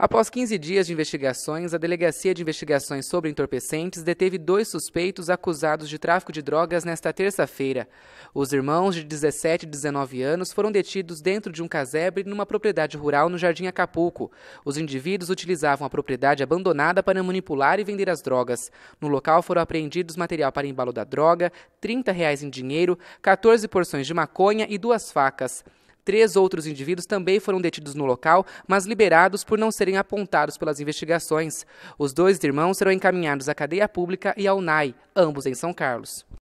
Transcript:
Após 15 dias de investigações, a Delegacia de Investigações sobre Entorpecentes deteve dois suspeitos acusados de tráfico de drogas nesta terça-feira. Os irmãos de 17 e 19 anos foram detidos dentro de um casebre numa propriedade rural no Jardim Acapulco. Os indivíduos utilizavam a propriedade abandonada para manipular e vender as drogas. No local foram apreendidos material para embalo da droga, R$ 30 em dinheiro, 14 porções de maconha e duas facas. Três outros indivíduos também foram detidos no local, mas liberados por não serem apontados pelas investigações. Os dois irmãos serão encaminhados à cadeia pública e ao NAI, ambos em São Carlos.